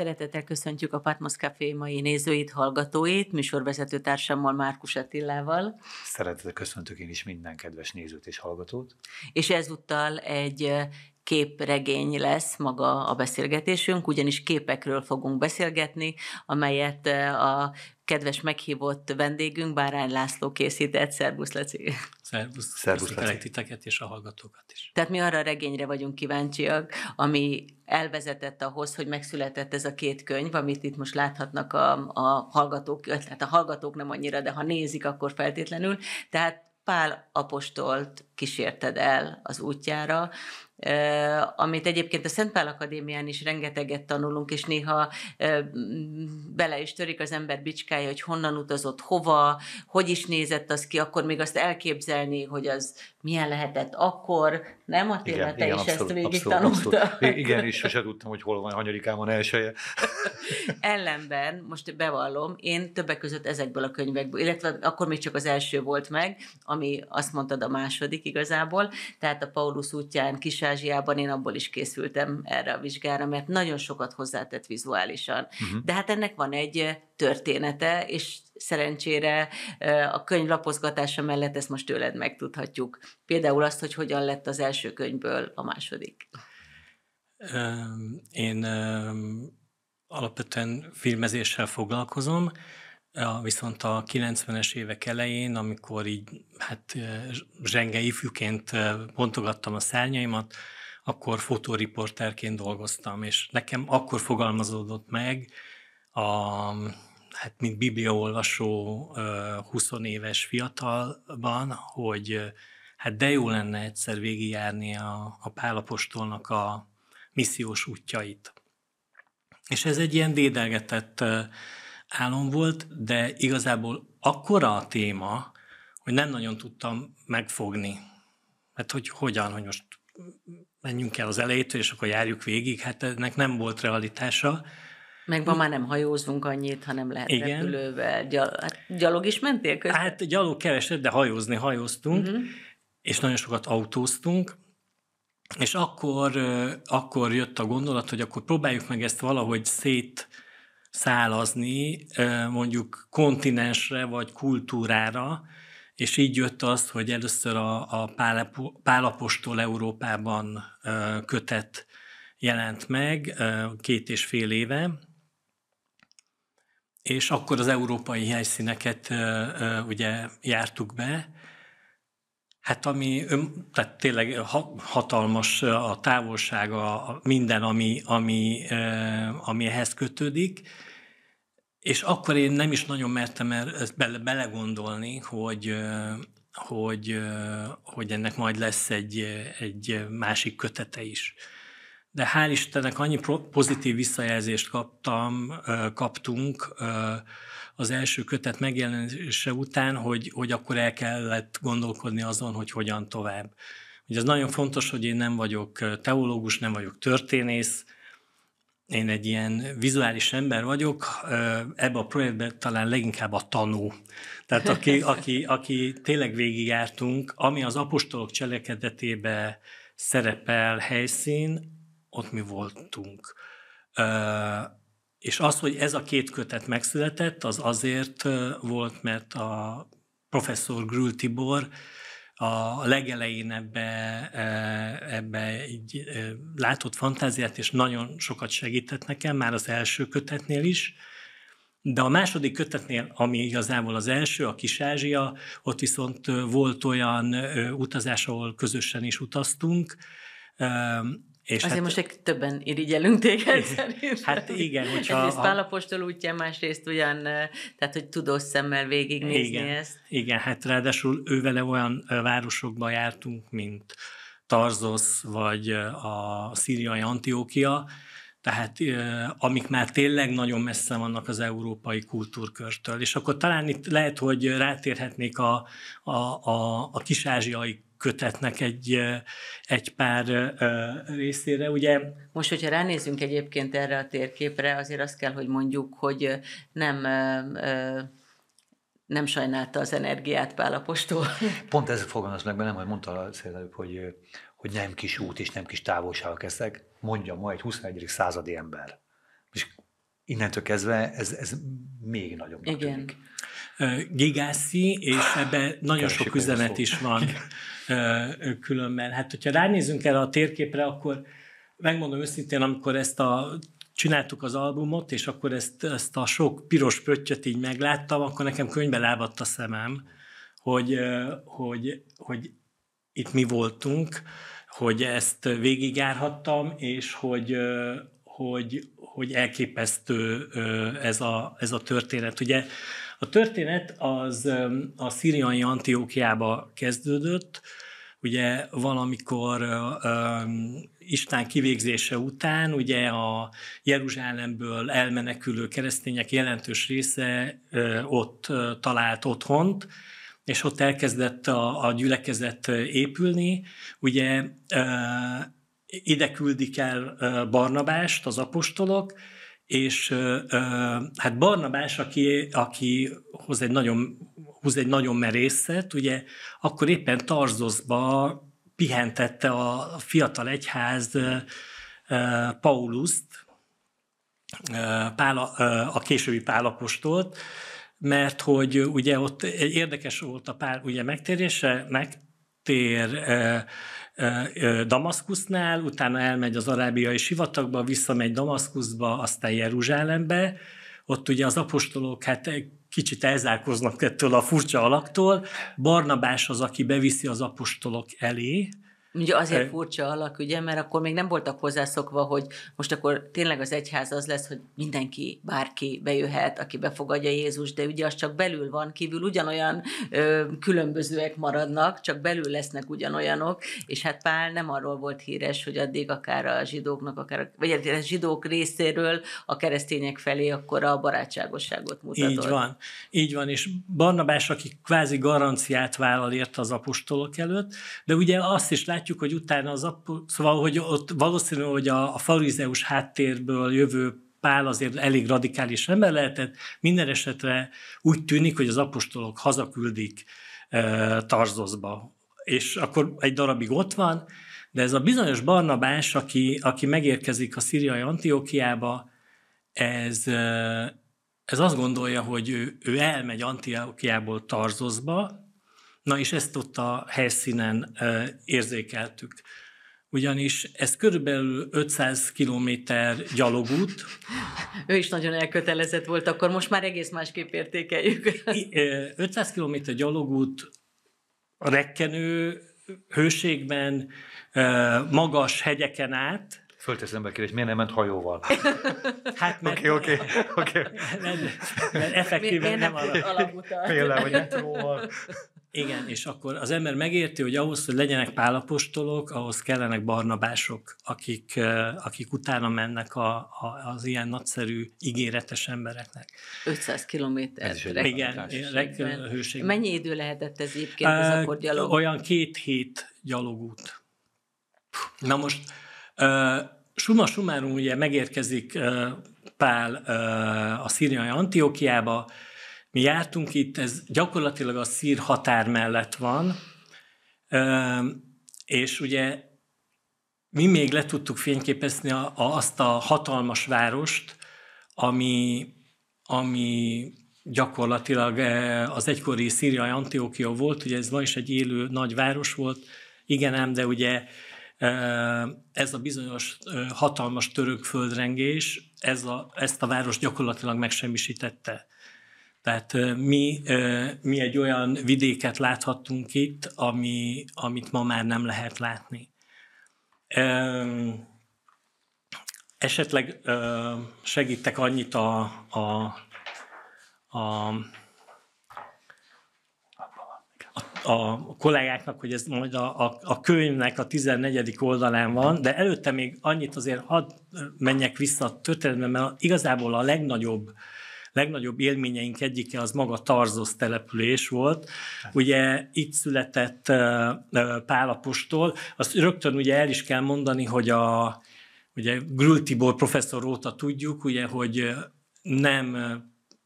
Szeretettel köszöntjük a Patmos Café mai nézőit, hallgatóit, műsorvezető társammal Márkus Attilával. Szeretettel köszöntök én is minden kedves nézőt és hallgatót. És ezúttal egy képregény lesz maga a beszélgetésünk, ugyanis képekről fogunk beszélgetni, amelyet a kedves meghívott vendégünk, Bárány László készített. Szerbusz, Laci! Szerbusz! Szerbusz, titeket és a hallgatókat is. Tehát mi arra a regényre vagyunk kíváncsiak, ami elvezetett ahhoz, hogy megszületett ez a két könyv, amit itt most láthatnak a, a hallgatók, tehát a hallgatók nem annyira, de ha nézik, akkor feltétlenül. Tehát Pál apostolt kísérted el az útjára, amit egyébként a Szentpál Akadémián is rengeteget tanulunk, és néha bele is törik az ember bicskája, hogy honnan utazott, hova, hogy is nézett az ki, akkor még azt elképzelni, hogy az milyen lehetett akkor, nem? a te igen, is abszolút, ezt végig tanultad. Igen, és sose tudtam, hogy hol van hanyadikán van elsője. Ellenben, most bevallom, én többek között ezekből a könyvekből, illetve akkor még csak az első volt meg, ami azt mondtad a második igazából, tehát a Paulus útján kisebb Ázsiában én abból is készültem erre a vizsgára, mert nagyon sokat hozzátett vizuálisan. Uh-huh. De hát ennek van egy története, és szerencsére a könyv lapozgatása mellett ezt most tőled megtudhatjuk. Például azt, hogy hogyan lett az első könyvből a második. Én alapvetően filmezéssel foglalkozom, Ja, viszont a 90-es évek elején, amikor így hát zsenge ifjúként pontogattam a szárnyaimat, akkor fotóriporterként dolgoztam, és nekem akkor fogalmazódott meg a, hát mint bibliaolvasó 20 éves fiatalban, hogy hát de jó lenne egyszer végigjárni a, a pálapostolnak a missziós útjait. És ez egy ilyen dédelgetett álom volt, de igazából akkora a téma, hogy nem nagyon tudtam megfogni. Mert hogy hogyan, hogy most menjünk el az elejétől, és akkor járjuk végig, hát ennek nem volt realitása. Meg ma már nem hajózunk annyit, hanem lehet Igen. repülővel. Gyal- hát gyalog is mentél közben? Hát gyalog keveset, de hajózni hajóztunk, uh-huh. és nagyon sokat autóztunk. És akkor, akkor jött a gondolat, hogy akkor próbáljuk meg ezt valahogy szét szálazni mondjuk kontinensre vagy kultúrára, és így jött az, hogy először a, a Pálapostól Európában kötet jelent meg két és fél éve, és akkor az európai helyszíneket ugye jártuk be, Hát ami, tehát tényleg hatalmas a távolsága, minden, ami, ami, ami ehhez kötődik, és akkor én nem is nagyon mertem ezt bele, belegondolni, hogy, hogy, hogy ennek majd lesz egy, egy másik kötete is. De hál' Istennek annyi pozitív visszajelzést kaptam, kaptunk, az első kötet megjelenése után, hogy, hogy akkor el kellett gondolkodni azon, hogy hogyan tovább. Ugye az nagyon fontos, hogy én nem vagyok teológus, nem vagyok történész, én egy ilyen vizuális ember vagyok, ebbe a projektben talán leginkább a tanú. Tehát aki, aki, aki tényleg végigjártunk, ami az apostolok cselekedetébe szerepel helyszín, ott mi voltunk. És az, hogy ez a két kötet megszületett, az azért volt, mert a professzor Grül Tibor a legelején ebbe, e, ebbe egy látott fantáziát, és nagyon sokat segített nekem, már az első kötetnél is, de a második kötetnél, ami igazából az első, a Kis-Ázsia, ott viszont volt olyan utazás, ahol közösen is utaztunk, és Azért hát, most egy többen irigyelünk téged hát szerintem. Hát igen, hogyha... Egyrészt Pálapostól útján, másrészt ugyan, tehát hogy tudós szemmel végignézni igen, ezt. Igen, hát ráadásul ővele olyan városokba jártunk, mint Tarzosz vagy a szíriai Antiókia, tehát amik már tényleg nagyon messze vannak az európai kultúrkörtől. És akkor talán itt lehet, hogy rátérhetnék a, a, a, a kis-ázsiai kötetnek egy, egy pár részére. Ugye... Most, hogyha ránézünk egyébként erre a térképre, azért azt kell, hogy mondjuk, hogy nem nem sajnálta az energiát Pálapostól. Pont ez fogalmaz meg nem, hogy mondta az előbb, hogy, hogy nem kis út és nem kis távolság ezek, mondja ma egy 21. századi ember. És innentől kezdve ez, ez még nagyobb. Igen. Tűnik gigászi, és ebben nagyon sok üzenet is van különben. Hát, hogyha ránézünk erre a térképre, akkor megmondom őszintén, amikor ezt a csináltuk az albumot, és akkor ezt, ezt a sok piros pöttyöt így megláttam, akkor nekem könyvbe lábadt a szemem, hogy, hogy, hogy itt mi voltunk, hogy ezt végigjárhattam, és hogy, hogy, hogy elképesztő ez a, ez a történet. Ugye a történet az a szíriai Antiókiába kezdődött, ugye valamikor Isten kivégzése után ugye a Jeruzsálemből elmenekülő keresztények jelentős része ott talált otthont, és ott elkezdett a, a gyülekezet épülni. Ugye ide küldik el Barnabást az apostolok, és hát Barnabás, aki, aki hoz egy nagyon, hoz egy nagyon merészet, ugye akkor éppen Tarzoszba pihentette a fiatal egyház Pauluszt, Pála, a későbbi pálapostolt, mert hogy ugye ott érdekes volt a pál, ugye megtérése, megtér, Damaszkusznál, utána elmegy az arábiai sivatagba, visszamegy Damaszkuszba, aztán Jeruzsálembe. Ott ugye az apostolok hát kicsit elzárkoznak ettől a furcsa alaktól. Barnabás az, aki beviszi az apostolok elé, Ugye azért furcsa alak, ugye, mert akkor még nem voltak hozzászokva, hogy most akkor tényleg az egyház az lesz, hogy mindenki, bárki bejöhet, aki befogadja Jézus, de ugye az csak belül van, kívül ugyanolyan ö, különbözőek maradnak, csak belül lesznek ugyanolyanok, és hát Pál nem arról volt híres, hogy addig akár a zsidóknak, akár a, vagy a zsidók részéről a keresztények felé akkor a barátságosságot mutatott. Így van, így van, és Barnabás, aki kvázi garanciát vállal ért az apostolok előtt, de ugye azt is lát, látjuk, hogy utána az apu, szóval, hogy ott valószínű, hogy a, a farizeus háttérből jövő Pál azért elég radikális ember lehetett, minden esetre úgy tűnik, hogy az apostolok hazaküldik e, Tarzoszba. és akkor egy darabig ott van, de ez a bizonyos Barnabás, aki, aki megérkezik a szíriai Antiókiába, ez, e, ez azt gondolja, hogy ő, ő elmegy Antiókiából Tarzoszba, Na és ezt ott a helyszínen érzékeltük. Ugyanis ez körülbelül 500 kilométer gyalogút. Ő is nagyon elkötelezett volt, akkor most már egész másképp értékeljük. 500 kilométer gyalogút rekkenő, hőségben, magas hegyeken át, Fölteszem be kérdést, miért nem ment hajóval? Hát mert... Oké, oké, oké. Mert effektíven nem, nem alap. Félem, hogy metróval. Igen, és akkor az ember megérti, hogy ahhoz, hogy legyenek pálapostolok, ahhoz kellenek barnabások, akik, akik utána mennek a, a, az ilyen nagyszerű, ígéretes embereknek. 500 kilométer. Igen, hőség. Mennyi idő lehetett ez egyébként, ez akkor gyalogút? Olyan két hét gyalogút. Na most, suma sumárum ugye megérkezik Pál a szíriai Antiókiába, mi jártunk itt, ez gyakorlatilag a szír határ mellett van, és ugye mi még le tudtuk fényképezni a, azt a hatalmas várost, ami, ami gyakorlatilag az egykori szíriai Antiókia volt, ugye ez ma is egy élő nagy város volt, igen ám, de ugye ez a bizonyos hatalmas török földrengés, ez a, ezt a város gyakorlatilag megsemmisítette. Tehát mi, mi egy olyan vidéket láthattunk itt, ami, amit ma már nem lehet látni. Esetleg segítek annyit a, a, a a kollégáknak, hogy ez majd a, a, a könyvnek a 14. oldalán van, de előtte még annyit azért hadd menjek vissza a történetben, mert igazából a legnagyobb uh, legnagyobb élményeink egyike az maga Tarzosz település volt. Ugye itt született Pálapostól, azt rögtön ugye el is kell mondani, hogy a ugye Grül Tibor professzor óta tudjuk, ugye, hogy nem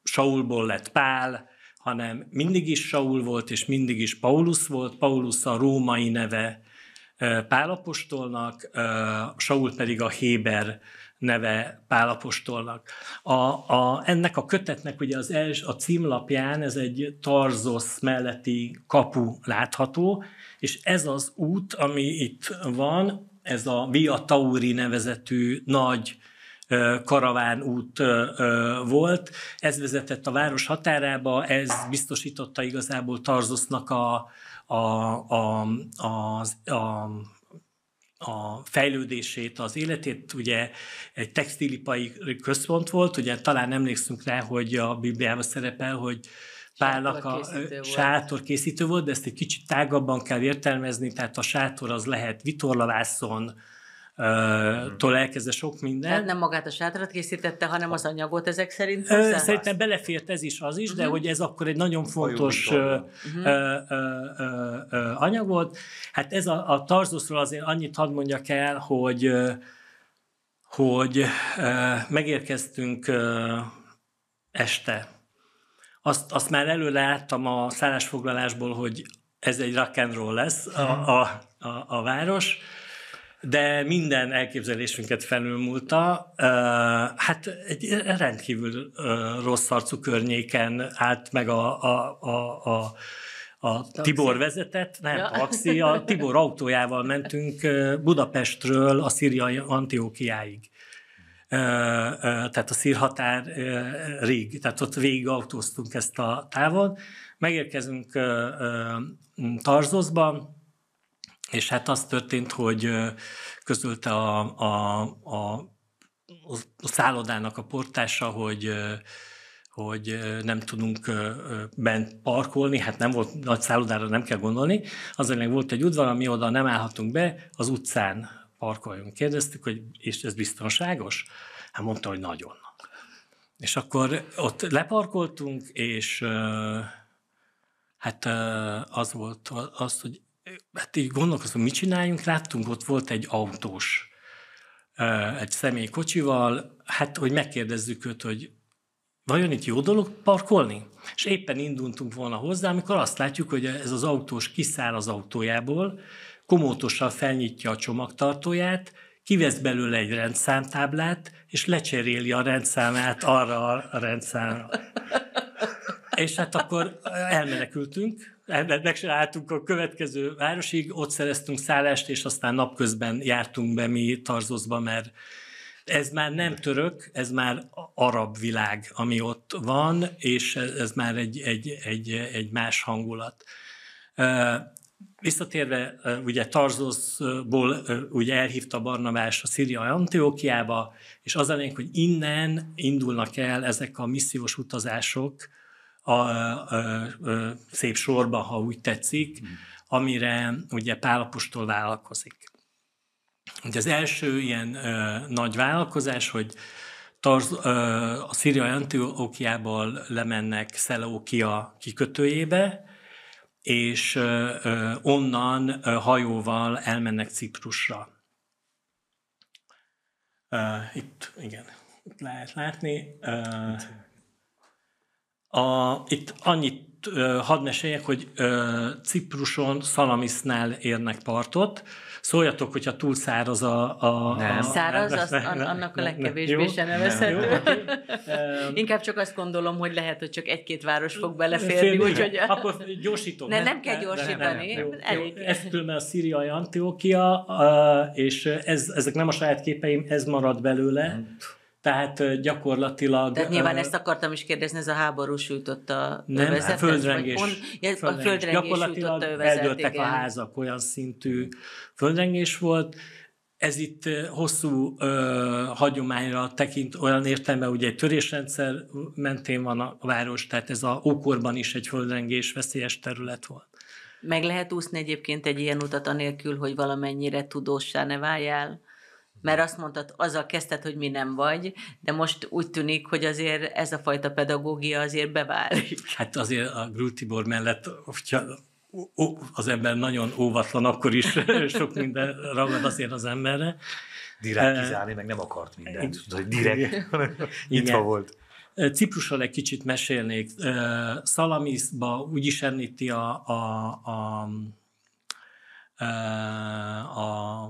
Saulból lett Pál, hanem mindig is Saul volt, és mindig is Paulus volt. Paulus a római neve Pálapostolnak, Saul pedig a Héber neve Pálapostolnak. A, a, ennek a kötetnek ugye az els, a címlapján ez egy Tarzosz melletti kapu látható, és ez az út, ami itt van, ez a Via Tauri nevezetű nagy karavánút volt. Ez vezetett a város határába, ez biztosította igazából Tarzosznak a, a, a, a, a a fejlődését, az életét, ugye egy textilipari központ volt, ugye talán emlékszünk rá, hogy a Bibliában szerepel, hogy Pálnak a sátor készítő volt, de ezt egy kicsit tágabban kell értelmezni, tehát a sátor az lehet vitorlavászon, tól elkezdve sok minden. Tehát nem magát a sátrat készítette, hanem az anyagot ezek szerint? szerintem belefért ez is, az is, uh-huh. de mhm. hogy ez akkor egy nagyon fontos mhm. anyag volt. Hát ez a, a Tarzuszról azért annyit hadd mondjak el, hogy, hogy megérkeztünk este. Azt, azt már előre láttam a szállásfoglalásból, hogy ez egy rock and roll lesz a, mhm. a, a, a város de minden elképzelésünket felülmúlta. Hát egy rendkívül rossz arcú környéken állt meg a, a, a, a a Tibor vezetett, nem ja. taxi, a Tibor autójával mentünk Budapestről a szíriai Antiókiáig. Tehát a szírhatár rég, tehát ott végig autóztunk ezt a távon. Megérkezünk Tarzoszban, és hát az történt, hogy közölte a, a, a, a szállodának a portása, hogy hogy nem tudunk bent parkolni, hát nem volt nagy szállodára, nem kell gondolni. Az lényeg volt egy udvar, ami oda nem állhatunk be, az utcán parkoljunk. Kérdeztük, hogy és ez biztonságos? Hát mondta, hogy nagyon. És akkor ott leparkoltunk, és hát az volt az, hogy hát így gondolkoztam, mit csináljunk, láttunk, ott volt egy autós, egy személykocsival, hát hogy megkérdezzük őt, hogy vajon itt jó dolog parkolni? És éppen indultunk volna hozzá, amikor azt látjuk, hogy ez az autós kiszáll az autójából, komótosan felnyitja a csomagtartóját, kivesz belőle egy rendszámtáblát, és lecseréli a rendszámát arra a rendszámra. és hát akkor elmenekültünk, álltunk a következő városig, ott szereztünk szállást, és aztán napközben jártunk be mi Tarzozba, mert ez már nem török, ez már arab világ, ami ott van, és ez már egy, egy, egy, egy más hangulat. Visszatérve, ugye Tarzoszból ugye elhívta Barnabás a Szíria Antiókiába, és az elég, hogy innen indulnak el ezek a missziós utazások, a, a, a, a szép sorba, ha úgy tetszik, amire ugye Pálapostól vállalkozik. Ugye az első ilyen ö, nagy vállalkozás, hogy tarz, ö, a Szíria Antiókiából lemennek Szeleókia kikötőjébe, és ö, ö, onnan ö, hajóval elmennek Ciprusra. Ö, itt, igen, itt lehet látni. Ö, a, itt annyit hadd meséljek, hogy Cipruson, Szalamisznál érnek partot. Szóljatok, hogyha túl száraz a... a, nem. a száraz, az, ne, ne, annak a legkevésbé sem nevezhető. Inkább csak azt gondolom, hogy lehet, hogy csak egy-két város fog beleférni, hogy. úgyhogy... Akkor gyorsítom. Ne, nem kell gyorsítani. ez különben a szíriai Antiókia, és ez, ezek nem a saját képeim, ez marad belőle. Hmm tehát gyakorlatilag... Tehát nyilván ezt akartam is kérdezni, ez a háború sújtott a Nem, hát övezetet, földrengés. Pont, földrengés. A földrengés gyakorlatilag a eldőltek a házak, olyan szintű földrengés volt. Ez itt hosszú ö, hagyományra tekint olyan értelme, ugye egy törésrendszer mentén van a város, tehát ez a ókorban is egy földrengés veszélyes terület volt. Meg lehet úszni egyébként egy ilyen utat anélkül, hogy valamennyire tudósá ne váljál? mert azt mondtad, azzal kezdted, hogy mi nem vagy, de most úgy tűnik, hogy azért ez a fajta pedagógia azért beválik. Hát azért a Grutibor mellett, hogyha az ember nagyon óvatlan, akkor is sok minden ragad azért az emberre. Direkt eh, kizárni, meg nem akart mindent. Én, direkt. Nyitva volt. Eh, Ciprusról egy kicsit mesélnék. Eh, Szalamiszba úgy is említi a, a, a Eh, a,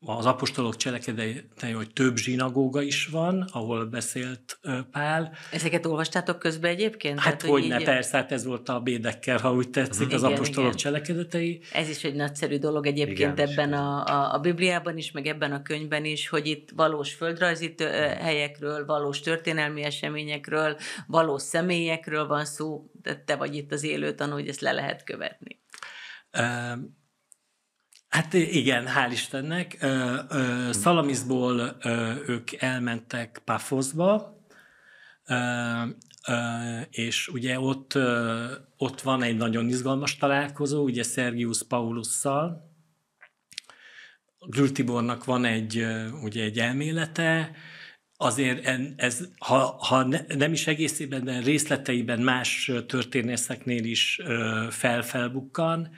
az apostolok cselekedetei, hogy több zsinagóga is van, ahol beszélt eh, Pál. Ezeket olvastátok közben egyébként? Hát Tehát, hogy, ne, így... persze, hát ez volt a bédekkel, ha úgy tetszik, mhm. igen, az apostolok igen. cselekedetei. Ez is egy nagyszerű dolog egyébként igen, ebben a, a, a Bibliában is, meg ebben a könyvben is, hogy itt valós földrajzi tő, eh, mhm. helyekről, valós történelmi eseményekről, valós személyekről van szó, de te vagy itt az élő tanú, hogy ezt le lehet követni. Um, Hát igen, hál' Istennek. Szalamizból ők elmentek Pafoszba, és ugye ott, ott van egy nagyon izgalmas találkozó, ugye Sergius Paulusszal, Grül Tibornak van egy, ugye egy elmélete, azért ez, ha, ha nem is egészében, de részleteiben más történészeknél is felfelbukkan,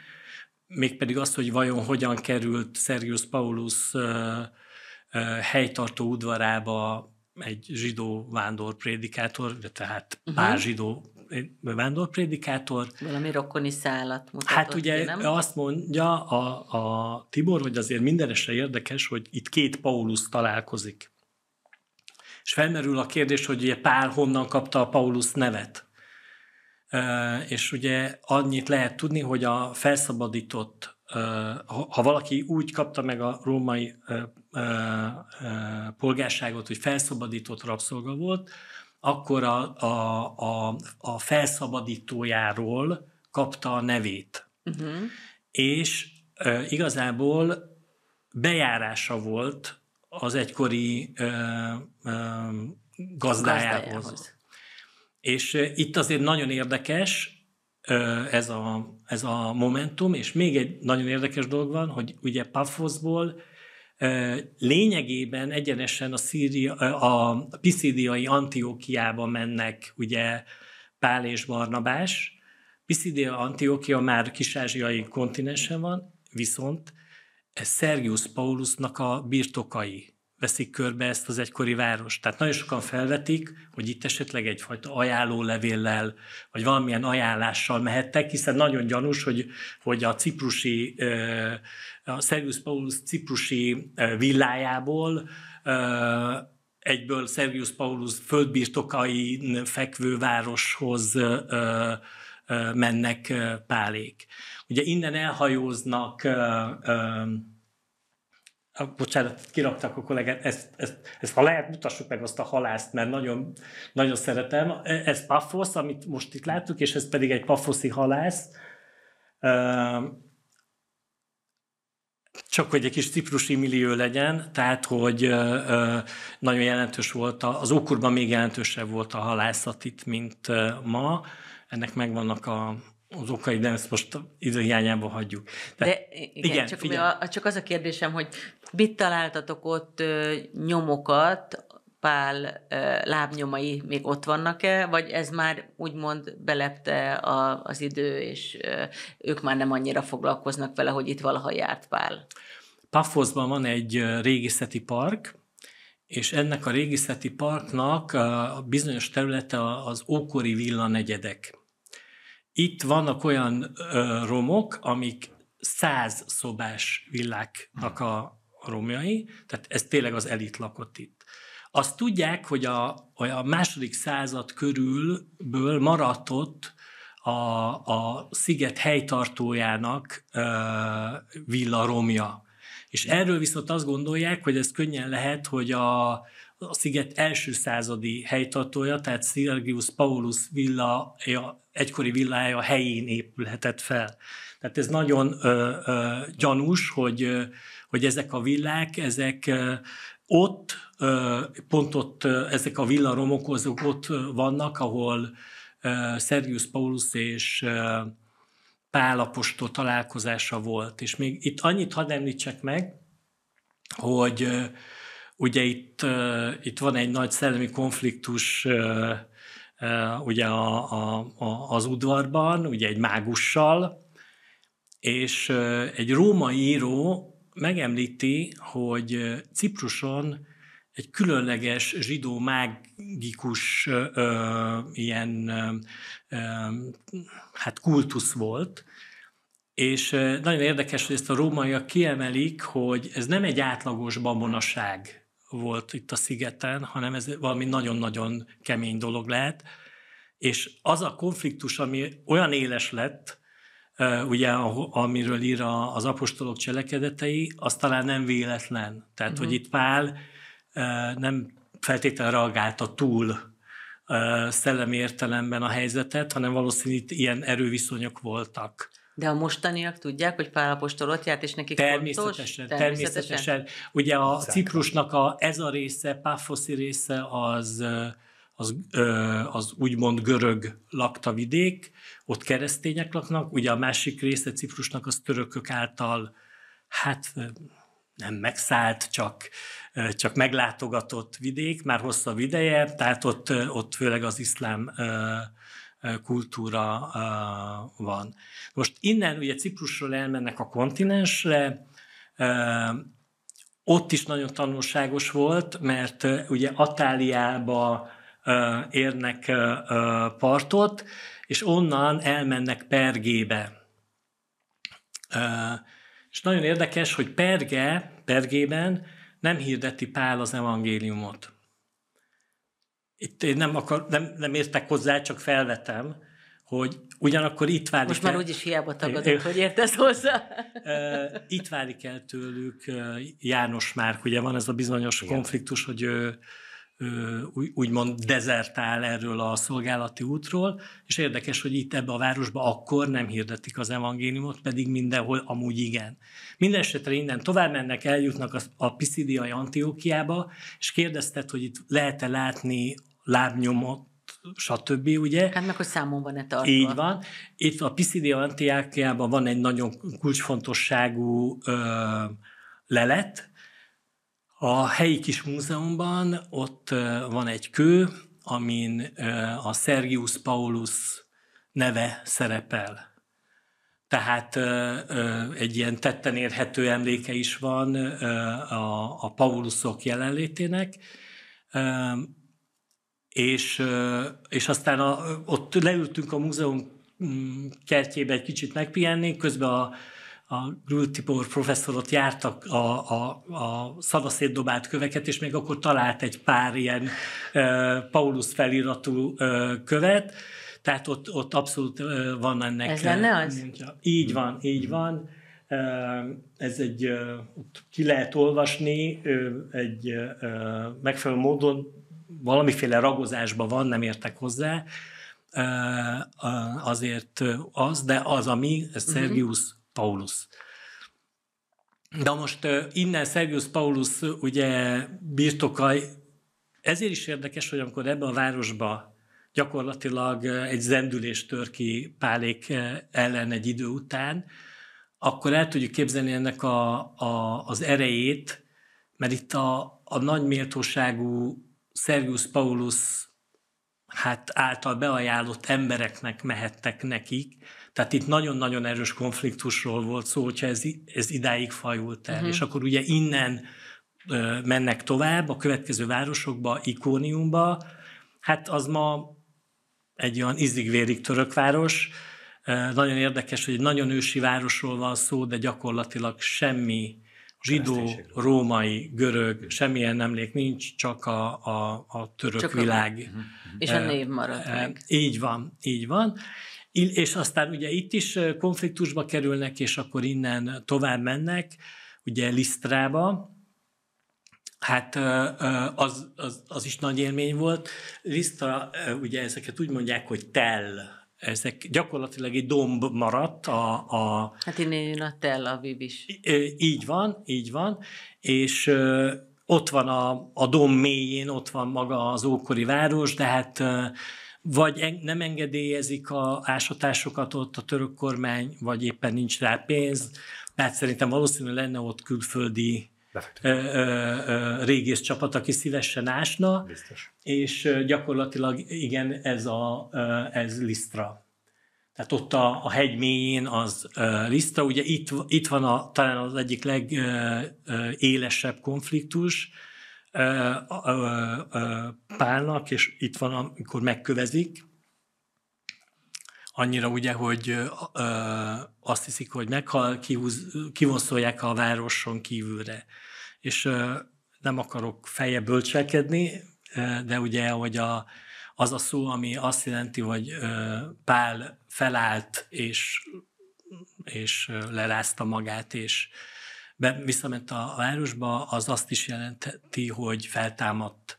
mégpedig azt, hogy vajon hogyan került Sergius Paulus helytartó udvarába egy zsidó vándorprédikátor, tehát pár uh-huh. pár zsidó vándorprédikátor. Valami rokoni szállat mutatott Hát ugye ki, nem? azt mondja a, a Tibor, hogy azért mindenesre érdekes, hogy itt két Paulus találkozik. És felmerül a kérdés, hogy ugye Pál honnan kapta a Paulus nevet és ugye annyit lehet tudni, hogy a felszabadított, ha valaki úgy kapta meg a római polgárságot, hogy felszabadított rabszolga volt, akkor a, a, a, a felszabadítójáról kapta a nevét. Uh-huh. És igazából bejárása volt az egykori gazdájához. gazdájához. És itt azért nagyon érdekes ez a, ez a momentum, és még egy nagyon érdekes dolog van, hogy ugye Pafoszból lényegében egyenesen a, Szíria, a Piszidiai Antiókiába mennek ugye Pál és Barnabás. Piszidia Antiókia már kis-ázsiai kontinensen van, viszont ez Szergius Paulusnak a birtokai veszik körbe ezt az egykori várost. Tehát nagyon sokan felvetik, hogy itt esetleg egyfajta ajánlólevéllel, vagy valamilyen ajánlással mehettek, hiszen nagyon gyanús, hogy, hogy a ciprusi, a Szervius Paulus ciprusi villájából egyből Szervius Paulus földbirtokain fekvő városhoz mennek pálék. Ugye innen elhajóznak bocsánat, kiraktak a kollégát, ezt, ezt, ezt, ha lehet, mutassuk meg azt a halászt, mert nagyon, nagyon szeretem. E, ez pafosz, amit most itt láttuk, és ez pedig egy pafoszi halász. Csak hogy egy kis ciprusi millió legyen, tehát hogy nagyon jelentős volt, a, az ókorban még jelentősebb volt a halászat itt, mint ma. Ennek megvannak a, az okai, de ezt most időhiányában hagyjuk. De, de igen, igen csak, figyelj. a, csak az a kérdésem, hogy mit találtatok ott ö, nyomokat, pál ö, lábnyomai még ott vannak-e, vagy ez már úgymond belepte a, az idő, és ö, ők már nem annyira foglalkoznak vele, hogy itt valaha járt pál? Pafoszban van egy régészeti park, és ennek a régészeti parknak a bizonyos területe az ókori villanegyedek itt vannak olyan ö, romok, amik száz szobás villáknak a romjai, tehát ez tényleg az elit lakott itt. Azt tudják, hogy a, a második század körülből maradt ott a, a sziget helytartójának ö, romja, És erről viszont azt gondolják, hogy ez könnyen lehet, hogy a, a sziget első századi helytartója, tehát Sirgius Paulus villa egykori villája helyén épülhetett fel. Tehát ez nagyon ö, ö, gyanús, hogy, ö, hogy ezek a villák, ezek ö, ott, ö, pont ott ö, ezek a villaromok azok ott vannak, ahol ö, Szergius Paulus és ö, Pálapostól találkozása volt. És még itt annyit hadd említsek meg, hogy ö, ugye itt, ö, itt van egy nagy szellemi konfliktus ö, ugye a, a, a, az udvarban, ugye egy mágussal, és egy római író megemlíti, hogy Cipruson egy különleges zsidó mágikus ö, ilyen ö, hát kultusz volt, és nagyon érdekes, hogy ezt a rómaiak kiemelik, hogy ez nem egy átlagos babonaság, volt itt a szigeten, hanem ez valami nagyon-nagyon kemény dolog lehet. És az a konfliktus, ami olyan éles lett, ugye, amiről ír az apostolok cselekedetei, az talán nem véletlen. Tehát, uh-huh. hogy mhm. itt Pál nem feltétlenül reagálta túl szellemi értelemben a helyzetet, hanem valószínűleg itt ilyen erőviszonyok voltak. De a mostaniak tudják, hogy Pálapostól ott járt, és nekik természetesen, fontos? Természetesen. természetesen. Ugye a Ciprusnak a, ez a része, Páfoszi része az, az, az úgymond görög lakta vidék, ott keresztények laknak, ugye a másik része Ciprusnak az törökök által, hát nem megszállt, csak, csak meglátogatott vidék, már hosszabb ideje, tehát ott, ott főleg az iszlám kultúra van. Most innen ugye Ciprusról elmennek a kontinensre, ott is nagyon tanulságos volt, mert ugye Atáliába érnek partot, és onnan elmennek Pergébe. És nagyon érdekes, hogy Perge, Pergében nem hirdeti Pál az evangéliumot itt én nem, akar, nem, nem értek hozzá, csak felvetem, hogy ugyanakkor itt válik Most már el, úgyis hiába tagadod, é, hogy értesz hozzá. itt válik el tőlük János Márk, ugye van ez a bizonyos Igen. konfliktus, hogy ő, ő úgymond dezertál erről a szolgálati útról, és érdekes, hogy itt ebbe a városba akkor nem hirdetik az evangéliumot, pedig mindenhol amúgy igen. Mindenesetre innen tovább mennek, eljutnak a, a Pisidiai Antiókiába, és kérdezted, hogy itt lehet-e látni lábnyomot, stb. ugye? Hát meg, hogy számon van-e tartva. Így van. Itt a Pisidia Antiákiában van egy nagyon kulcsfontosságú ö, lelet. A helyi kis múzeumban ott ö, van egy kő, amin ö, a Sergius Paulus neve szerepel. Tehát ö, ö, egy ilyen tetten érhető emléke is van ö, a, a Paulusok jelenlétének. Ö, és, és aztán a, ott leültünk a múzeum mm, kertjébe egy kicsit megpihenni, közben a, a Grül Tibor professzorot jártak a, a, a dobált köveket, és még akkor talált egy pár ilyen e, Paulus feliratú e, követ, tehát ott, ott abszolút e, van ennek. Ez lenne az? Így van, így van. E, ez egy, e, ki lehet olvasni, egy e, megfelelő módon valamiféle ragozásban van, nem értek hozzá, azért az, de az, ami Sergius uh-huh. Paulus. De most innen Sergius Paulus ugye birtokai, ezért is érdekes, hogy amikor ebben a városba gyakorlatilag egy zendülés tör ki Pálék ellen egy idő után, akkor el tudjuk képzelni ennek a, a, az erejét, mert itt a, a nagy méltóságú Szervius Paulus hát által beajánlott embereknek mehettek nekik. Tehát itt nagyon-nagyon erős konfliktusról volt szó, hogyha ez, ez idáig fajult el. Uh-huh. És akkor ugye innen ö, mennek tovább a következő városokba, Ikóniumba. Hát az ma egy olyan izigvérig török város. Ö, nagyon érdekes, hogy egy nagyon ősi városról van szó, de gyakorlatilag semmi zsidó, római, görög, semmilyen emlék nincs, csak a, a, a török csak világ. A... Mhm, mhm. És a eh, név maradt eh, meg. Így van, így van. És aztán ugye itt is eh, konfliktusba kerülnek, és akkor innen tovább mennek, ugye Lisztrába, Hát az, az, az is nagy élmény volt. Lisztra, ugye ezeket úgy mondják, hogy tell, ezek gyakorlatilag egy domb maradt a... a hát innen jön a Tel Aviv is. Így van, így van, és ott van a, a domb mélyén, ott van maga az ókori város, de hát vagy en, nem engedélyezik a ásatásokat ott a török kormány, vagy éppen nincs rá pénz, mert hát szerintem valószínűleg lenne ott külföldi régész csapat, aki szívesen ásna, Biztos. és gyakorlatilag igen, ez, a, ez Lisztra. Tehát ott a, a hegy mélyén az Lisztra, ugye itt, itt van a, talán az egyik legélesebb konfliktus Pálnak, és itt van, amikor megkövezik, annyira ugye, hogy ö, azt hiszik, hogy meghal, kihúz, kivonszolják a városon kívülre. És ö, nem akarok feje bölcselkedni, de ugye, hogy a, az a szó, ami azt jelenti, hogy ö, Pál felállt, és, és lerázta magát, és be, visszament a városba, az azt is jelenti, hogy feltámadt.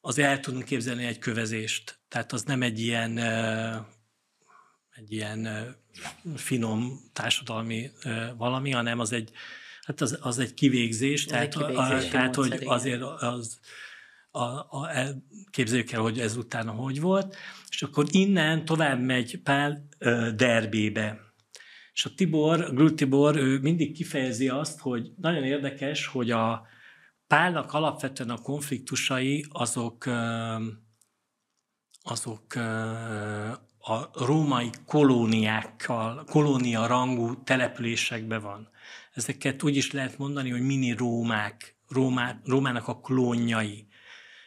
Azért el tudunk képzelni egy kövezést, tehát az nem egy ilyen egy ilyen finom társadalmi valami, hanem az egy, hát az, az egy kivégzés, az tehát, egy kivégzés a, tehát hogy azért az, a, a, képzeljük el, hogy ez utána hogy volt, és akkor innen tovább megy Pál Derbébe. És a Tibor, Glut Tibor, ő mindig kifejezi azt, hogy nagyon érdekes, hogy a Pálnak alapvetően a konfliktusai azok azok a római kolóniákkal, kolónia rangú településekbe van. Ezeket úgy is lehet mondani, hogy mini Rómák, Rómá, Rómának a klónjai.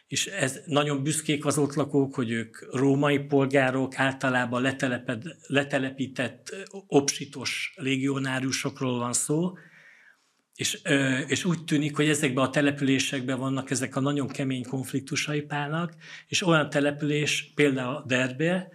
És ez nagyon büszkék az ott lakók, hogy ők római polgárok, általában leteleped, letelepített opsitos légionáriusokról van szó, és, és úgy tűnik, hogy ezekben a településekben vannak ezek a nagyon kemény konfliktusai Pálnak, és olyan település, például Derbe,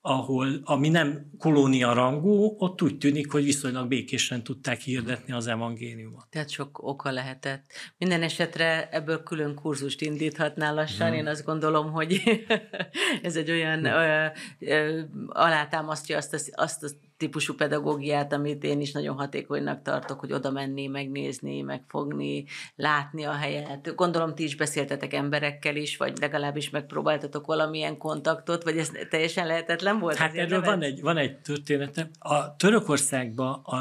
ahol, ami nem kolónia rangú, ott úgy tűnik, hogy viszonylag békésen tudták hirdetni az evangéliumot. Tehát sok oka lehetett. Minden esetre ebből külön kurzust indíthatnál lassan, hmm. én azt gondolom, hogy ez egy olyan hmm. ö, ö, alátámasztja azt a, azt a típusú pedagógiát, amit én is nagyon hatékonynak tartok, hogy oda menni, megnézni, megfogni, látni a helyet. Gondolom, ti is beszéltetek emberekkel is, vagy legalábbis megpróbáltatok valamilyen kontaktot, vagy ez teljesen lehetetlen volt? Hát erről van egy, van egy története. A Törökországban a,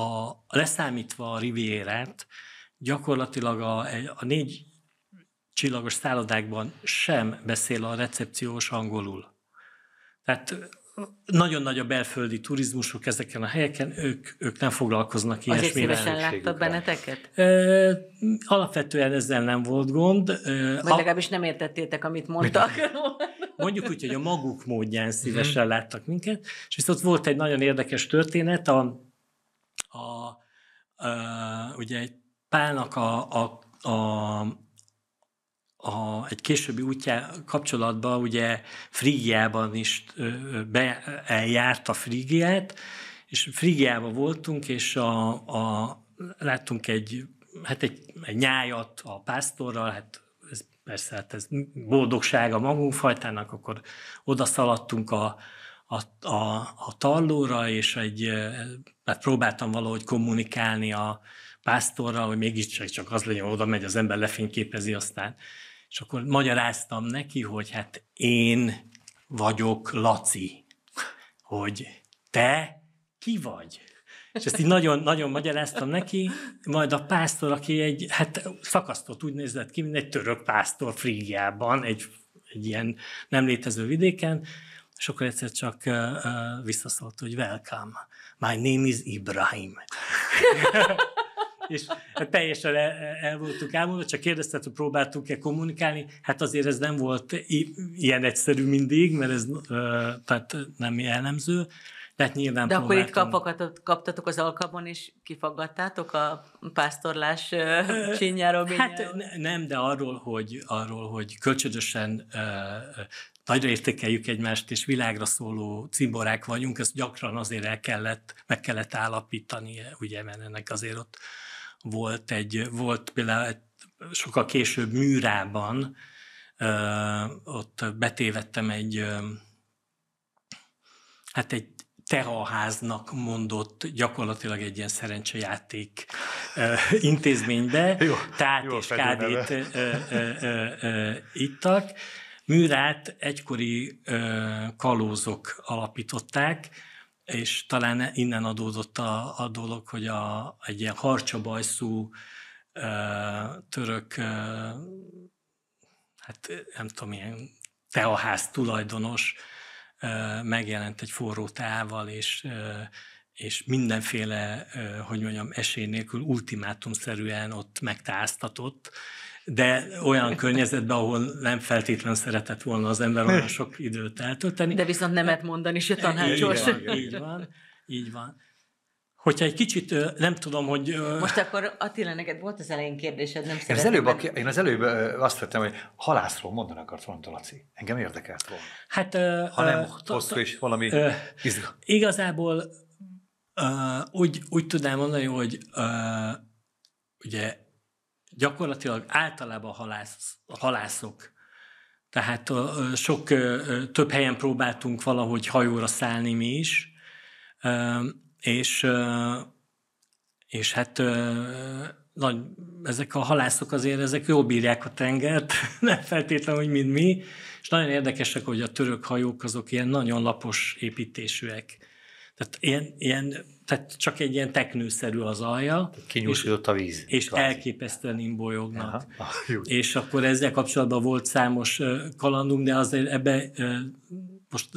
a, leszámítva a rivérát, gyakorlatilag a, a négy csillagos szállodákban sem beszél a recepciós angolul. Tehát nagyon nagy a belföldi turizmusuk ezeken a helyeken, ők, ők nem foglalkoznak ilyesmivel. Azért szívesen láttak benneteket? E, alapvetően ezzel nem volt gond. E, Vagy a... legalábbis nem értettétek, amit mondtak. Mondjuk úgy, hogy a maguk módján mhm. szívesen láttak minket, és viszont volt egy nagyon érdekes történet, a, a, a ugye egy pálnak a, a, a a, egy későbbi útjá kapcsolatban ugye Frigiában is be, eljárt a Frigiát, és Frigiában voltunk, és a, a, láttunk egy, hát egy, egy nyájat a pásztorral, hát ez, persze, hát ez boldogság a magunk fajtának, akkor oda szaladtunk a, a, a, a tarlóra, és egy, hát próbáltam valahogy kommunikálni a pásztorral, hogy mégiscsak csak az legyen, oda megy, az ember lefényképezi, aztán és akkor magyaráztam neki, hogy hát én vagyok Laci, hogy te ki vagy? És ezt így nagyon, nagyon magyaráztam neki, majd a pásztor, aki egy, hát szakasztott úgy nézett ki, mint egy török pásztor Frígiában, egy, egy ilyen nem létező vidéken, és akkor egyszer csak uh, uh, visszaszólt, hogy welcome, my name is Ibrahim. és teljesen el, el voltunk ámulva, csak kérdeztet, hogy próbáltuk-e kommunikálni. Hát azért ez nem volt ilyen egyszerű mindig, mert ez tehát nem jellemző. hát nyilván De akkor itt kapokat, kaptatok az alkabon, és kifaggattátok a pásztorlás csinyáról? Hát nem, de arról, hogy, arról, hogy kölcsönösen nagyra értékeljük egymást, és világra szóló cimborák vagyunk, ezt gyakran azért el kellett, meg kellett állapítani, ugye, mert ennek azért ott volt egy, volt például sokkal később műrában, ott betévettem egy, hát egy teraháznak mondott gyakorlatilag egy ilyen szerencsejáték intézménybe, jó, tát jó, és kádét ittak. Műrát egykori kalózok alapították, és talán innen adódott a, a dolog, hogy a, egy ilyen harcsabajszú ö, török, ö, hát nem tudom, ilyen teaház tulajdonos ö, megjelent egy forró teával és ö, és mindenféle, hogy mondjam, esély nélkül ultimátumszerűen ott megtáztatott, de olyan környezetben, ahol nem feltétlenül szeretett volna az ember olyan sok időt eltölteni. De viszont nemet mondani se tanácsos. Így van, így van. Így van. Hogyha egy kicsit, nem tudom, hogy... Most akkor Attila, neked volt az elején kérdésed, nem én az, előbb, aki, én az előbb azt vettem, hogy halászról mondani akart volna Laci. Engem érdekelt volna. Hát... Ha nem, hosszú és valami... Igazából Uh, úgy, úgy tudnám mondani, hogy uh, ugye gyakorlatilag általában halász, halászok. Tehát uh, sok uh, több helyen próbáltunk valahogy hajóra szállni mi is, uh, és, uh, és hát uh, nagy, ezek a halászok azért ezek jól bírják a tengert, nem feltétlenül, hogy mind mi, és nagyon érdekesek, hogy a török hajók azok ilyen nagyon lapos építésűek tehát, ilyen, ilyen, tehát csak egy ilyen teknőszerű az alja. Kinyúsított a víz. És kvázi. elképesztően imbolyognak. Ah, és akkor ezzel kapcsolatban volt számos kalandunk, de azért ebbe most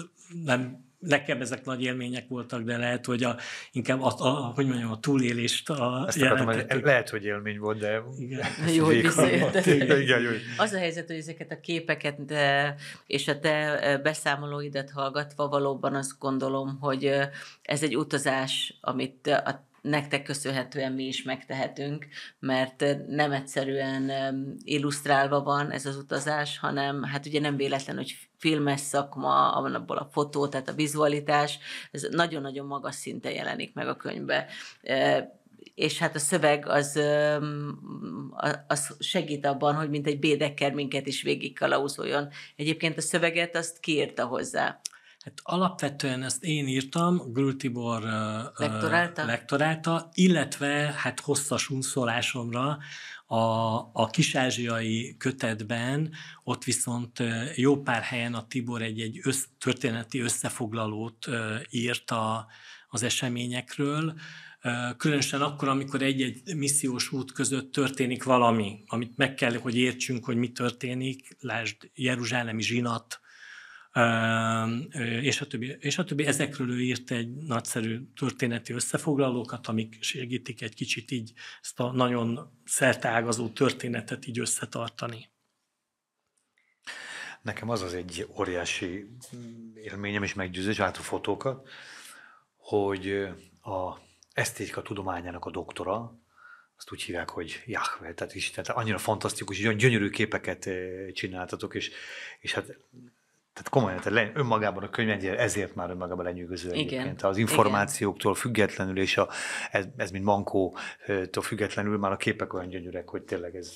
nem nekem ezek nagy élmények voltak, de lehet, hogy a, inkább a, a, hogy mondjam, a túlélést a akartam, hogy lehet, hogy élmény volt, de... Igen. Jó, hogy Igen, jó. Az a helyzet, hogy ezeket a képeket de, és a te e, beszámolóidat hallgatva valóban azt gondolom, hogy e, ez egy utazás, amit a nektek köszönhetően mi is megtehetünk, mert eh, nem egyszerűen illusztrálva van ez az utazás, hanem hát ugye nem véletlen, hogy filmes szakma, abból a fotó, tehát a vizualitás, ez nagyon-nagyon magas szinten jelenik meg a könyvbe eh, és hát a szöveg az, az segít abban, hogy mint egy bédekker minket is végig kalauzoljon. Egyébként a szöveget azt kiírta hozzá Hát alapvetően ezt én írtam, Grül Tibor lektorálta, uh, lektorálta illetve hát hosszas unszolásomra a, a kis-ázsiai kötetben, ott viszont jó pár helyen a Tibor egy-egy össz, történeti összefoglalót uh, írt a, az eseményekről, különösen akkor, amikor egy-egy missziós út között történik valami, amit meg kell, hogy értsünk, hogy mi történik, lásd Jeruzsálemi zsinat, és a többi, és a többi. Ezekről ő írt egy nagyszerű történeti összefoglalókat, amik segítik egy kicsit így ezt a nagyon szerteágazó történetet így összetartani. Nekem az az egy óriási élményem és meggyőzés, a fotókat, hogy a esztétika tudományának a doktora, azt úgy hívják, hogy Jahve, tehát Isten, tehát annyira fantasztikus, hogy olyan gyönyörű képeket csináltatok, és, és hát tehát komolyan, tehát önmagában a könyv ezért már önmagában lenyűgöző Igen. egyébként. Az információktól Igen. függetlenül, és a, ez, ez mint mankótól függetlenül már a képek olyan gyönyörűek, hogy tényleg ez...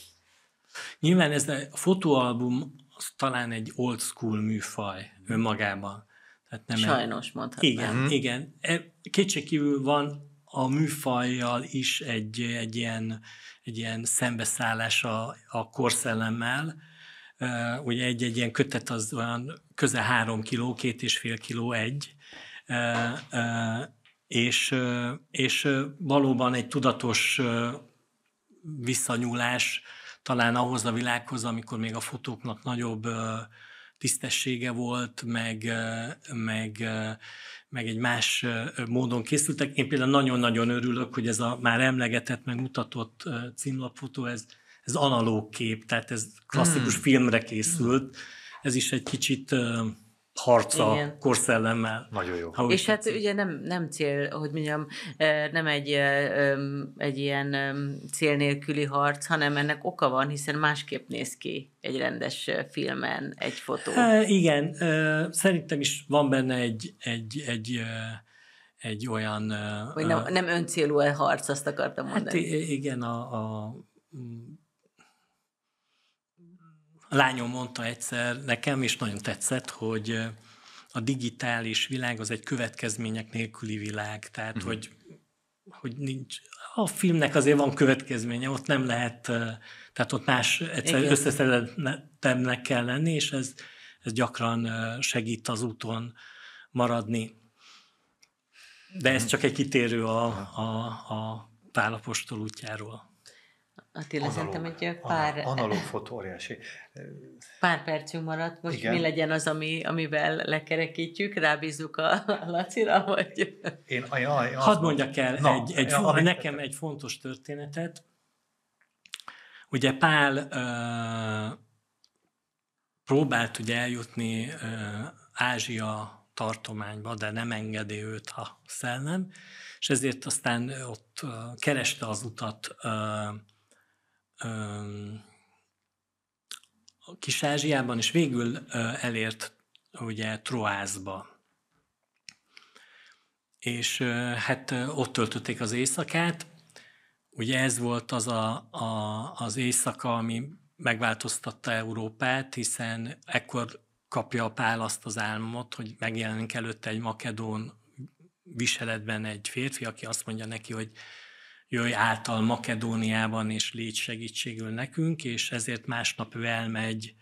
Nyilván ez a fotóalbum az talán egy old school műfaj önmagában. Tehát nem Sajnos el... mondhatnám. Igen, mm-hmm. igen. E, kétségkívül van a műfajjal is egy, egy, ilyen, egy ilyen szembeszállás a, a korszellemmel, Eh, ugye egy-egy ilyen kötet az olyan közel három kiló, két és fél kiló egy, eh, eh, és, és valóban egy tudatos visszanyúlás talán ahhoz a világhoz, amikor még a fotóknak nagyobb tisztessége volt, meg, meg, meg egy más módon készültek. Én például nagyon-nagyon örülök, hogy ez a már emlegetett, meg mutatott címlapfotó, ez ez analóg kép, tehát ez klasszikus hmm. filmre készült. Ez is egy kicsit harca Igen. korszellemmel. Nagyon jó. Ha és hát tetszik. hát ugye nem, nem cél, hogy mondjam, nem egy, egy ilyen cél nélküli harc, hanem ennek oka van, hiszen másképp néz ki egy rendes filmen egy fotó. igen, szerintem is van benne egy, egy, egy egy olyan... Hogy nem, nem öncélú harc, azt akartam hát mondani. Hát igen, a, a a lányom mondta egyszer nekem, és nagyon tetszett, hogy a digitális világ az egy következmények nélküli világ, tehát uh-huh. hogy, hogy nincs, a filmnek azért van következménye, ott nem lehet, tehát ott más egyszer összeszedetemnek kell lenni, és ez, ez gyakran segít az úton maradni. De ez mhm. csak egy kitérő a, a, a pálapostól útjáról. Attila, analóg, szerintem egy pár... Analóg fotó óriási. Pár percünk maradt, most Igen. mi legyen az, ami, amivel lekerekítjük, rábízzuk a, a Lacira, vagy... Én, aj, aj, Hadd mondjak el na, egy, egy, ja, amit nekem egy fontos történetet. Ugye Pál uh, próbált ugye eljutni uh, Ázsia tartományba, de nem engedi őt a szellem, és ezért aztán ott kereste az utat a Kis-Ázsiában, és végül elért ugye Troászba. És hát ott töltötték az éjszakát. Ugye ez volt az a, a, az éjszaka, ami megváltoztatta Európát, hiszen ekkor kapja a pál azt az álmot, hogy megjelenik előtte egy makedón viseletben egy férfi, aki azt mondja neki, hogy jöjj által Makedóniában, és légy segítségül nekünk, és ezért másnap ő elmegy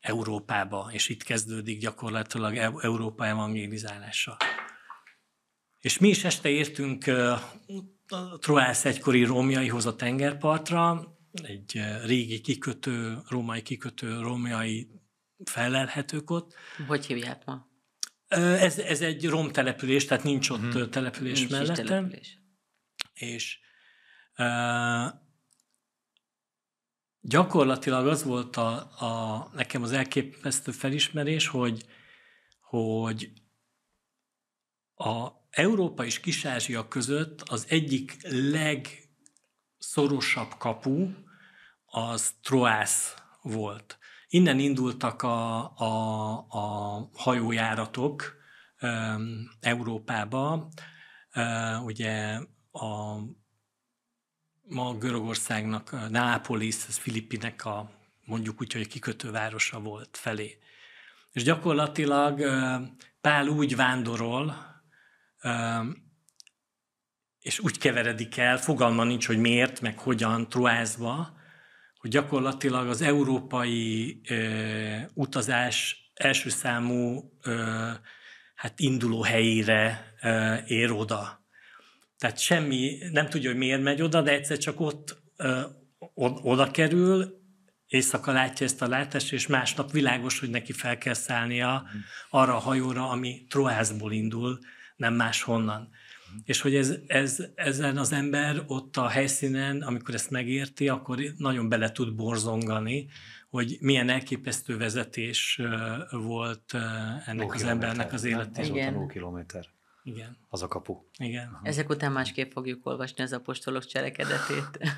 Európába, és itt kezdődik gyakorlatilag Európa evangélizálása. És mi is este értünk Troász egykori rómjaihoz a tengerpartra, egy régi kikötő, római kikötő, római felelhetők ott. Hogy hívják ma? Ez, ez egy rom település, tehát nincs ott hmm. település nincs mellette. Település. És Gyakorlatilag az volt a, a, nekem az elképesztő felismerés, hogy, hogy a Európa és kis között az egyik legszorosabb kapu az Troász volt. Innen indultak a, a, a hajójáratok um, Európába, uh, ugye a ma Görögországnak, eh, Nápolis, az Filippinek a mondjuk úgy, hogy a kikötővárosa volt felé. És gyakorlatilag eh, Pál úgy vándorol, eh, és úgy keveredik el, fogalma nincs, hogy miért, meg hogyan, truázva, hogy gyakorlatilag az európai ö, utazás első számú ö, hát induló helyére ö, ér oda. Tehát semmi, nem tudja, hogy miért megy oda, de egyszer csak ott ö, oda kerül, éjszaka látja ezt a látást, és másnap világos, hogy neki fel kell szállnia mm. arra a hajóra, ami Troászból indul, nem máshonnan. Mm. És hogy ez, ez, ezen az ember ott a helyszínen, amikor ezt megérti, akkor nagyon bele tud borzongani, hogy milyen elképesztő vezetés volt ennek az embernek az életében. Ez volt a kilométer. Igen. Az a kapu. Igen. Aha. Ezek után másképp fogjuk olvasni az apostolok cselekedetét.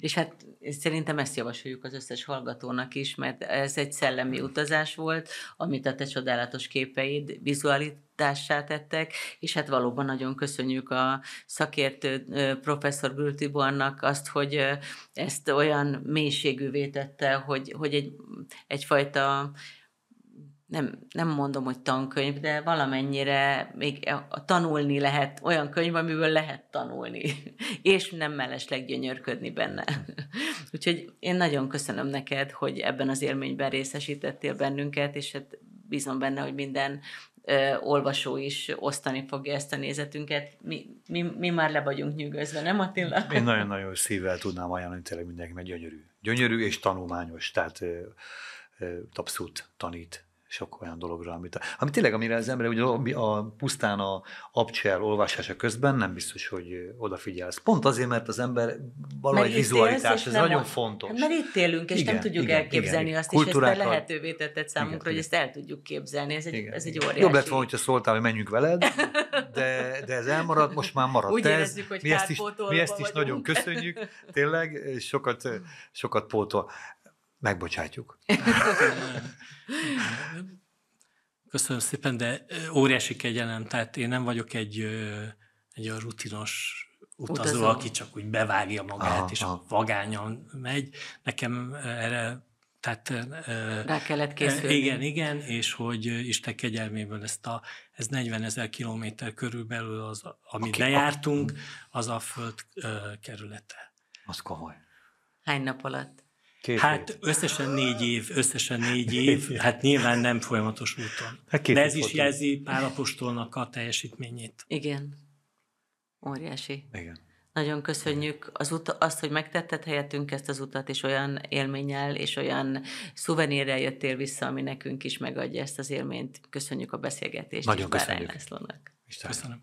És hát szerintem ezt javasoljuk az összes hallgatónak is, mert ez egy szellemi utazás volt, amit a te csodálatos képeid vizualitássá tettek, és hát valóban nagyon köszönjük a szakértő professzor Gül azt, hogy ezt olyan mélységűvé tette, hogy, hogy egy, egyfajta nem, nem mondom, hogy tankönyv, de valamennyire még a tanulni lehet olyan könyv, amiből lehet tanulni, és nem mellesleg gyönyörködni benne. Úgyhogy én nagyon köszönöm neked, hogy ebben az élményben részesítettél bennünket, és hát bízom benne, hogy minden ö, olvasó is osztani fogja ezt a nézetünket. Mi, mi, mi már le vagyunk nyűgözve, nem Attila? Én nagyon-nagyon szívvel tudnám ajánlani tényleg mindenkinek, mert gyönyörű. Gyönyörű és tanulmányos, tehát ö, ö, abszolút tanít sok olyan dologra, amit, amit tényleg, amire az ember ugye a, a, pusztán a abcsel olvasása közben nem biztos, hogy odafigyelsz. Pont azért, mert az ember valahogy vizualitás, ez nagyon a... fontos. Mert itt élünk, és igen, nem tudjuk igen, elképzelni igen, azt, Kultúrát és ezt lehetővé tetted számunkra, igen, hogy ezt el tudjuk képzelni. Ez egy, igen, ez egy óriási. Jobb lett volna, hogyha szóltál, hogy menjünk veled, de, de ez elmaradt, most már maradt Úgy ez. Érezzük, hogy mi ezt is, mi ezt is nagyon köszönjük, tényleg, sokat, sokat pótol megbocsátjuk. Köszönöm szépen, de óriási kegyelem, tehát én nem vagyok egy, egy a rutinos utazó, utazó, aki csak úgy bevágja magát, aha, és aha. vagányon megy. Nekem erre tehát rá kellett készülni. Igen, igen, és hogy Isten kegyelméből ezt a, ez 40 ezer kilométer körülbelül az, amit lejártunk, az a föld kerülete. Az komoly. Hány nap alatt? Két hát év. összesen négy év, összesen négy év, hát nyilván nem folyamatos úton. Hát De ez is voltam. jelzi Pálapostolnak a teljesítményét. Igen. Óriási. Igen. Nagyon köszönjük az ut- azt, hogy megtetted helyettünk ezt az utat, és olyan élménnyel, és olyan szuvenírrel jöttél vissza, ami nekünk is megadja ezt az élményt. Köszönjük a beszélgetést. Nagyon köszönjük. Köszönöm.